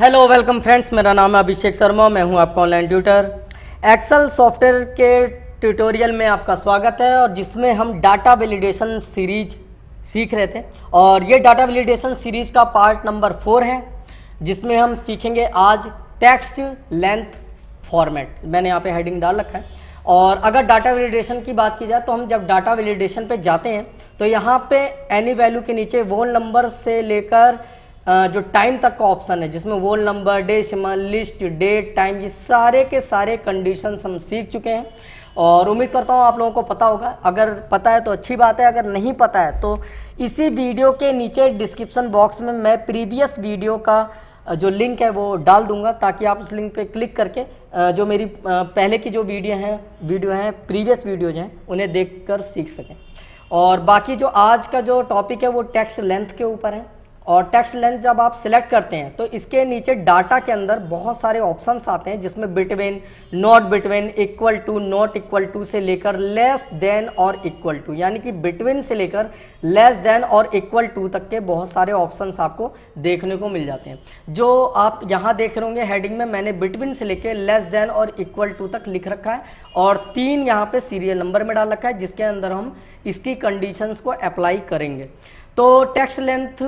hello welcome friends मेरा नाम है अभिषेक शर्मा मैं हूं आपका ऑनलाइन ट्यूटर एक्सेल सॉफ्टवेयर के ट्यूटोरियल में आपका स्वागत है और जिसमें हम डाटा वैलिडेशन सीरीज सीख रहे थे और ये डाटा वैलिडेशन सीरीज का पार्ट नंबर फोर है जिसमें हम सीखेंगे आज टेक्स्ट लेंथ फॉर्मेट मैंने यहाँ पर हेडिंग डाल रखा है और अगर डाटा वैलिडेशन की बात की जाए तो हम जब डाटा वैलिडेशन पर जाते हैं तो यहाँ पर एनी वैल्यू के नीचे वो नंबर से लेकर जो टाइम तक का ऑप्शन है जिसमें whole number decimal list date time ये सारे के सारे कंडीशन हम सीख चुके हैं और उम्मीद करता हूँ आप लोगों को पता होगा अगर पता है तो अच्छी बात है अगर नहीं पता है तो इसी वीडियो के नीचे डिस्क्रिप्शन बॉक्स में मैं प्रीवियस वीडियो का जो लिंक है वो डाल दूंगा ताकि आप उस लिंक पे क्लिक करके जो मेरी पहले की जो वीडियो हैं वीडियो हैं प्रीवियस वीडियोज हैं उन्हें देखकर सीख सकें और बाकी जो आज का जो टॉपिक है वो टैक्स लेंथ के ऊपर है और टेक्स्ट लेंथ जब आप सिलेक्ट करते हैं तो इसके नीचे डाटा के अंदर बहुत सारे ऑप्शंस आते हैं जिसमें between not between equal to not equal to से लेकर लेस देन और इक्वल टू यानी कि बिटवीन से लेकर लेस देन और इक्वल टू तक के बहुत सारे ऑप्शंस आपको देखने को मिल जाते हैं जो आप यहाँ देख रहे होंगे हेडिंग में मैंने बिटवीन से लेकर लेस देन और इक्वल टू तक लिख रखा है और तीन यहाँ पर सीरियल नंबर में डाल रखा है जिसके अंदर हम इसकी कंडीशंस को अप्लाई करेंगे तो टेक्स्ट लेंथ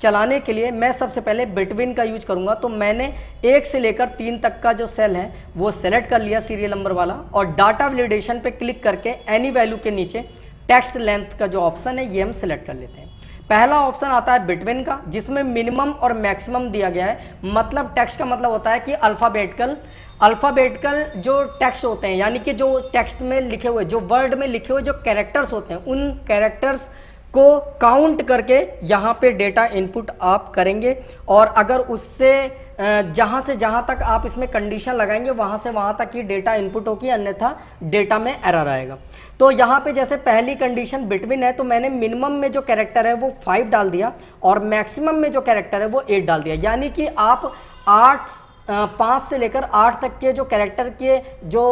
चलाने के लिए मैं सबसे पहले बिटविन का यूज करूँगा तो मैंने एक से लेकर तीन तक का जो सेल है वो सेलेक्ट कर लिया सीरियल नंबर वाला और डाटा वैलिडेशन पे क्लिक करके एनी वैल्यू के नीचे टेक्स्ट लेंथ का जो ऑप्शन है ये हम सेलेक्ट कर लेते हैं पहला ऑप्शन आता है बिटविन का जिसमें मिनिमम और मैक्सिमम दिया गया है मतलब टेक्स्ट का मतलब होता है कि अल्फ़ाबेटिकल अल्फ़ाबेटिकल जो टेक्स्ट होते हैं यानी कि जो टेक्स्ट में लिखे हुए जो वर्ड में लिखे हुए जो कैरेक्टर्स होते हैं उन कैरेक्टर्स को काउंट करके यहाँ पे डेटा इनपुट आप करेंगे और अगर उससे जहाँ से जहाँ तक आप इसमें कंडीशन लगाएंगे वहाँ से वहाँ तक ही डेटा इनपुट होगी अन्यथा डेटा में एरर आएगा तो यहाँ पे जैसे पहली कंडीशन बिटवीन है तो मैंने मिनिमम में जो कैरेक्टर है वो फाइव डाल दिया और मैक्सिमम में जो कैरेक्टर है वो एट डाल दिया यानी कि आप आठ पाँच से लेकर आठ तक के जो कैरेक्टर के जो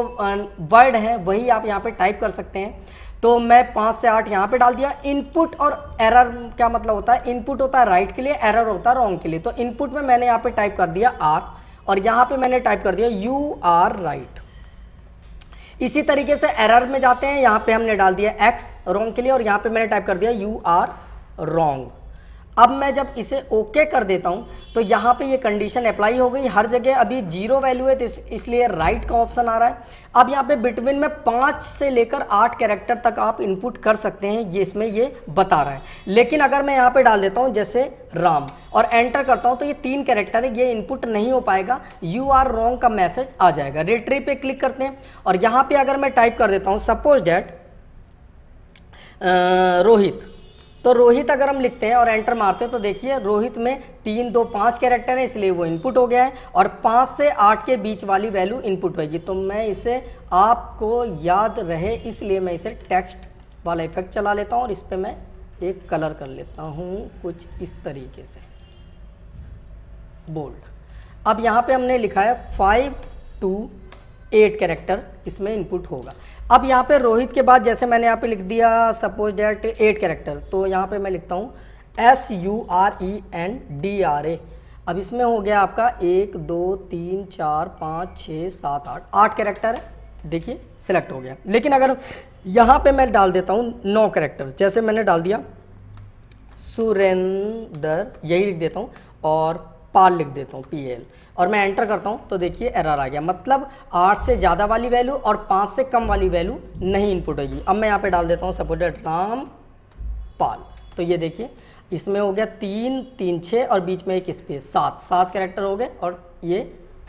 वर्ड हैं वही आप यहाँ पर टाइप कर सकते हैं तो मैं पाँच से आठ यहाँ पे डाल दिया इनपुट और एरर क्या मतलब होता है इनपुट होता है राइट के लिए एरर होता है रॉन्ग के लिए तो इनपुट में मैंने यहाँ पे टाइप कर दिया आर और यहाँ पे मैंने टाइप कर दिया यू आर राइट इसी तरीके से एरर में जाते हैं यहाँ पे हमने डाल दिया एक्स रॉन्ग के लिए और यहाँ पे मैंने टाइप कर दिया यू आर रॉन्ग अब मैं जब इसे ओके कर देता हूँ तो यहाँ पे ये कंडीशन अप्लाई हो गई हर जगह अभी जीरो वैल्यू है तो इस, इसलिए राइट का ऑप्शन आ रहा है अब यहाँ पे बिटवीन में पाँच से लेकर आठ कैरेक्टर तक आप इनपुट कर सकते हैं ये इसमें ये बता रहा है लेकिन अगर मैं यहाँ पे डाल देता हूँ जैसे राम और एंटर करता हूँ तो ये तीन कैरेक्टर है ये इनपुट नहीं हो पाएगा यू आर रॉन्ग का मैसेज आ जाएगा रिट्री पे क्लिक करते हैं और यहाँ पर अगर मैं टाइप कर देता हूँ सपोज डैट रोहित तो रोहित अगर हम लिखते हैं और एंटर मारते हैं तो देखिए रोहित में तीन दो पाँच कैरेक्टर है इसलिए वो इनपुट हो गया है और पाँच से आठ के बीच वाली वैल्यू इनपुट होगी तो मैं इसे आपको याद रहे इसलिए मैं इसे टेक्स्ट वाला इफेक्ट चला लेता हूँ और इस पर मैं एक कलर कर लेता हूँ कुछ इस तरीके से बोल्ड अब यहाँ पे हमने लिखा है फाइव टू एट कैरेक्टर इसमें इनपुट होगा अब यहाँ पे रोहित के बाद जैसे मैंने यहाँ पे लिख दिया सपोज डेट एट कैरेक्टर तो यहाँ पे मैं लिखता हूँ S U R E N D R A अब इसमें हो गया आपका एक दो तीन चार पाँच छः सात आठ आठ कैरेक्टर देखिए सिलेक्ट हो गया लेकिन अगर यहाँ पे मैं डाल देता हूँ नौ कैरेक्टर्स जैसे मैंने डाल दिया सुरेंद्र यही लिख देता हूँ और पाल लिख देता हूँ पी एल और मैं एंटर करता हूँ तो देखिए एरर आ गया मतलब आठ से ज़्यादा वाली वैल्यू और पाँच से कम वाली वैल्यू नहीं इनपुट होगी अब मैं यहाँ पे डाल देता हूँ सपोर्टेड राम पाल तो ये देखिए इसमें हो गया तीन तीन छः और बीच में एक स्पेस सात सात कैरेक्टर हो गए और ये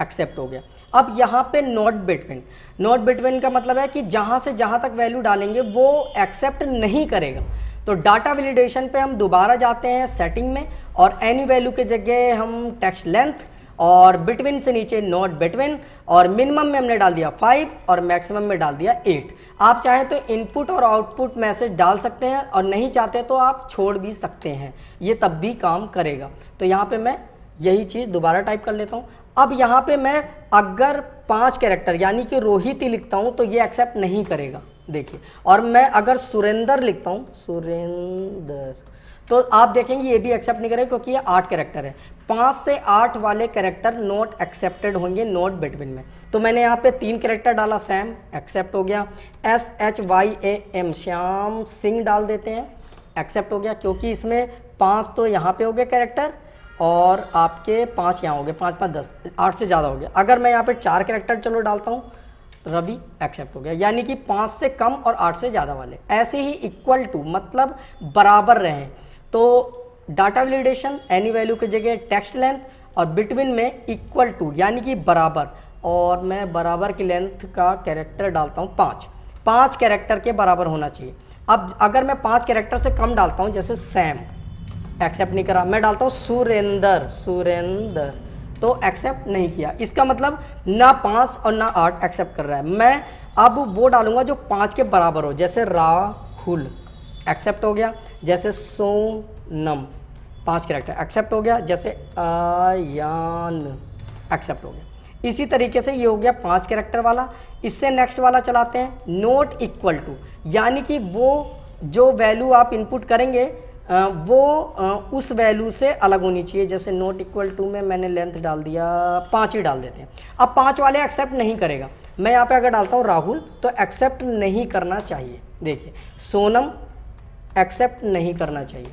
एक्सेप्ट हो गया अब यहाँ पे नॉट बिटवीन नॉट बिटवीन का मतलब है कि जहाँ से जहाँ तक वैल्यू डालेंगे वो एक्सेप्ट नहीं करेगा तो डाटा वैलिडेशन पे हम दोबारा जाते हैं सेटिंग में और एनी वैल्यू के जगह हम टेक्स्ट लेंथ और बिटवीन से नीचे नॉट बिटवीन और मिनिमम में हमने डाल दिया फाइव और मैक्सिमम में डाल दिया एट आप चाहें तो इनपुट और आउटपुट मैसेज डाल सकते हैं और नहीं चाहते तो आप छोड़ भी सकते हैं ये तब भी काम करेगा तो यहाँ पे मैं यही चीज़ दोबारा टाइप कर लेता हूँ अब यहाँ पे मैं अगर पाँच कैरेक्टर यानी कि रोहित ही लिखता हूँ तो ये एक्सेप्ट नहीं करेगा देखिए और मैं अगर सुरेंद्र लिखता हूँ सुरेंद्र तो आप देखेंगे ये भी एक्सेप्ट नहीं करेगा क्योंकि ये आठ कैरेक्टर है पाँच से आठ वाले कैरेक्टर नॉट एक्सेप्टेड होंगे नॉट बिटवीन में तो मैंने यहाँ पे तीन कैरेक्टर डाला सैम एक्सेप्ट हो गया S H Y A M Shyam Singh डाल देते हैं एक्सेप्ट हो गया क्योंकि इसमें पाँच तो यहाँ पे हो गए कैरेक्टर और आपके पाँच यहाँ हो गए पाँच पाँच दस आठ से ज़्यादा हो गया अगर मैं यहाँ पे चार कैरेक्टर चलो डालता हूँ रवि एक्सेप्ट हो गया यानी कि पाँच से कम और आठ से ज़्यादा वाले ऐसे ही इक्वल टू मतलब बराबर रहें तो डाटा वैलिडेशन एनी वैल्यू की जगह टेक्स्ट लेंथ और बिटवीन में इक्वल टू यानी कि बराबर और मैं बराबर की लेंथ का कैरेक्टर डालता हूँ पाँच पाँच कैरेक्टर के बराबर होना चाहिए अब अगर मैं पाँच कैरेक्टर से कम डालता हूँ जैसे सैम एक्सेप्ट नहीं करा मैं डालता हूँ सुरेंद्र सुरेंद्र तो एक्सेप्ट नहीं किया इसका मतलब ना पाँच और ना आठ एक्सेप्ट कर रहा है मैं अब वो डालूंगा जो पाँच के बराबर हो जैसे राहुल एक्सेप्ट हो गया जैसे सोनम पाँच करेक्टर एक्सेप्ट हो गया जैसे आयान एक्सेप्ट हो गया इसी तरीके से ये हो गया पाँच करेक्टर वाला इससे नेक्स्ट वाला चलाते हैं नोट इक्वल टू यानी कि वो जो वैल्यू आप इनपुट करेंगे वो उस वैल्यू से अलग होनी चाहिए जैसे नोट इक्वल टू में मैंने लेंथ डाल दिया पाँच ही डाल देते हैं अब पाँच वाले एक्सेप्ट नहीं करेगा मैं यहाँ पे अगर डालता हूँ राहुल तो एक्सेप्ट नहीं करना चाहिए देखिए सोनम एक्सेप्ट नहीं करना चाहिए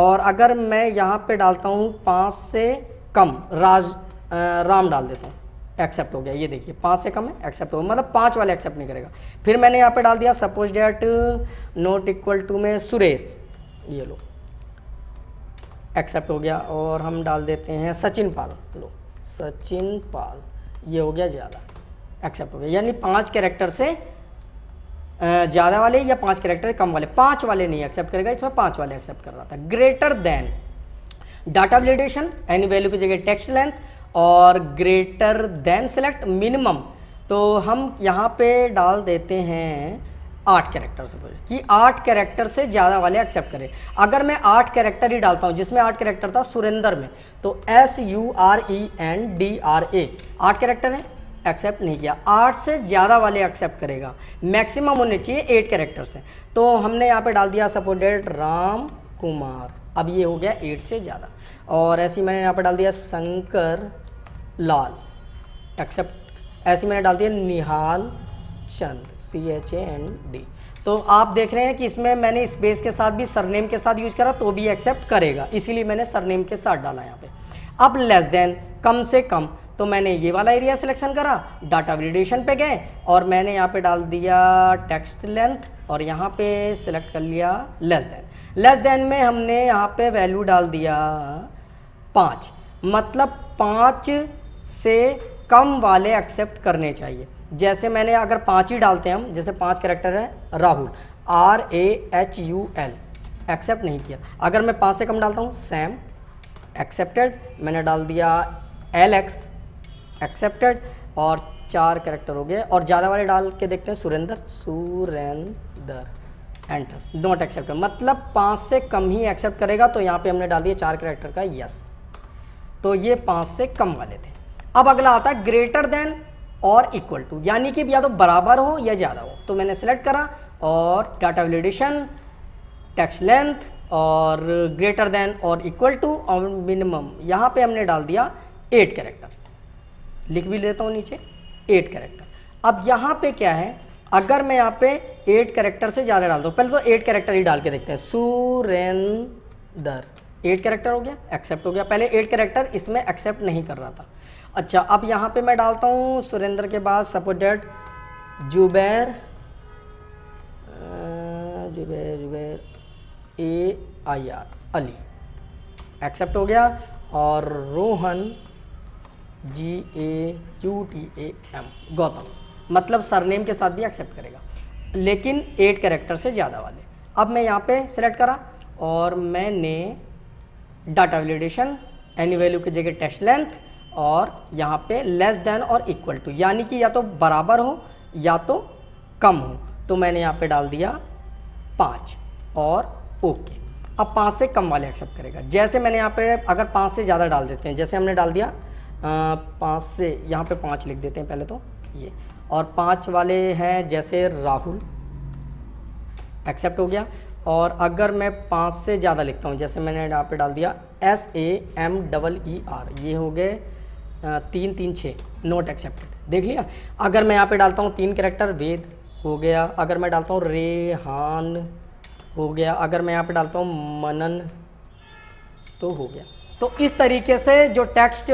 और अगर मैं यहाँ पे डालता हूँ पाँच से कम राज आ, राम डाल देता हूँ एक्सेप्ट हो गया ये देखिए पाँच से कम है एक्सेप्ट हो गया मतलब पाँच वाले एक्सेप्ट नहीं करेगा फिर मैंने यहाँ पे डाल दिया suppose date not equal to में सुरेश ये लो एक्सेप्ट हो गया और हम डाल देते हैं सचिन पाल लो सचिन पाल ये हो गया ज़्यादा एक्सेप्ट हो गया यानी पाँच कैरेक्टर से ज़्यादा वाले या पाँच कैरेक्टर कम वाले पाँच वाले नहीं एक्सेप्ट करेगा इसमें पाँच वाले एक्सेप्ट कर रहा था greater than data validation any value की जगह टेक्स्ट लेंथ और ग्रेटर देन सेलेक्ट मिनिमम तो हम यहाँ पे डाल देते हैं आठ कैरेक्टर से बोले कि आठ कैरेक्टर से ज़्यादा वाले एक्सेप्ट करें अगर मैं आठ कैरेक्टर ही डालता हूँ जिसमें आठ कैरेक्टर था सुरेंद्र में तो S U R E N D R A आठ कैरेक्टर हैं एक्सेप्ट नहीं किया आठ से ज़्यादा वाले एक्सेप्ट करेगा मैक्सिमम होने चाहिए एट कैरेक्टर से तो हमने यहाँ पे डाल दिया सपोर्टेड राम कुमार अब ये हो गया एट से ज़्यादा और ऐसे ही मैंने यहाँ पे डाल दिया शंकर लाल एक्सेप्ट ऐसे मैंने डाल दिया Nihal Chand C H A N D तो आप देख रहे हैं कि इसमें मैंने स्पेस के साथ भी सरनेम के साथ यूज करा तो भी एक्सेप्ट करेगा इसीलिए मैंने सरनेम के साथ डाला यहाँ पे अब लेस देन कम से कम तो मैंने ये वाला एरिया सिलेक्शन करा डाटा वेलिडेशन पे गए और मैंने यहाँ पे डाल दिया टेक्स्ट लेंथ और यहाँ पे सिलेक्ट कर लिया लेस देन लेस देन में हमने यहाँ पे वैल्यू डाल दिया पाँच मतलब पाँच से कम वाले एक्सेप्ट करने चाहिए जैसे मैंने अगर पाँच ही डालते हैं हम जैसे पाँच करेक्टर है Rahul R A H U L accept नहीं किया अगर मैं पाँच से कम डालता हूँ सैम एक्सेप्टेड मैंने डाल दिया एल एक्स एक्सेप्टेड और चार करेक्टर हो गए और ज़्यादा वाले डाल के देखते हैं Surendra Surendra enter not accept मतलब पाँच से कम ही एक्सेप्ट करेगा तो यहाँ पे हमने डाल दिया चार करेक्टर का यस तो ये पाँच से कम वाले थे अब अगला आता है ग्रेटर देन और इक्वल टू यानी कि या तो बराबर हो या ज़्यादा हो तो मैंने सेलेक्ट करा और डाटा वेलिडेशन टैक्स लेंथ और ग्रेटर देन और इक्वल टू और मिनिमम यहाँ पे हमने डाल दिया एट कैरेक्टर लिख भी लेता हूँ नीचे एट करेक्टर अब यहाँ पे क्या है अगर मैं यहाँ पे एट करेक्टर से ज़्यादा डाल दूँ पहले तो एट करेक्टर ही डाल के देखते हैं सुरेंदर एट करेक्टर हो गया एक्सेप्ट हो गया पहले एट करेक्टर इसमें एक्सेप्ट नहीं कर रहा था अच्छा अब यहाँ पे मैं डालता हूँ सुरेंद्र के बाद supported Zubair Zubair Zubair A I R Ali accept हो गया और Rohan G A U T A M Gautam मतलब सरनेम के साथ भी एक्सेप्ट करेगा लेकिन एट करेक्टर से ज़्यादा वाले अब मैं यहाँ पे सेलेक्ट करा और मैंने डाटा वैलिडेशन एनी वैल्यू की जगह टेस्ट लेंथ और यहाँ पे लेस देन और इक्वल टू यानी कि या तो बराबर हो या तो कम हो तो मैंने यहाँ पे डाल दिया पाँच और ओके अब पाँच से कम वाले एक्सेप्ट करेगा जैसे मैंने यहाँ पे अगर पाँच से ज़्यादा डाल देते हैं जैसे हमने डाल दिया पाँच से यहाँ पे पाँच लिख देते हैं पहले तो ये और पाँच वाले हैं जैसे राहुल एक्सेप्ट हो गया और अगर मैं पाँच से ज़्यादा लिखता हूँ जैसे मैंने यहाँ पे डाल दिया S A M double E R ये हो गए तीन तीन छः नोट एक्सेप्टेड देख लिया अगर मैं यहाँ पे डालता हूँ तीन करेक्टर वेद हो गया अगर मैं डालता हूँ रेहान हो गया अगर मैं यहाँ पे डालता हूँ मनन तो हो गया तो इस तरीके से जो टेक्स्ट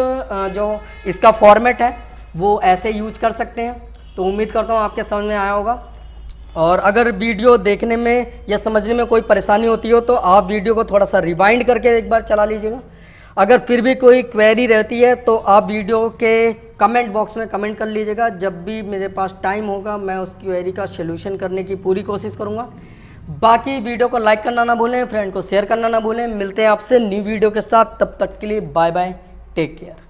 जो इसका फॉर्मेट है वो ऐसे यूज कर सकते हैं तो उम्मीद करता हूँ आपके समझ में आया होगा और अगर वीडियो देखने में या समझने में कोई परेशानी होती हो तो आप वीडियो को थोड़ा सा रिवाइंड करके एक बार चला लीजिएगा अगर फिर भी कोई क्वेरी रहती है तो आप वीडियो के कमेंट बॉक्स में कमेंट कर लीजिएगा जब भी मेरे पास टाइम होगा मैं उस क्वेरी का सोल्यूशन करने की पूरी कोशिश करूँगा बाकी वीडियो को लाइक करना ना भूलें फ्रेंड को शेयर करना ना भूलें मिलते हैं आपसे न्यू वीडियो के साथ तब तक के लिए बाय बाय टेक केयर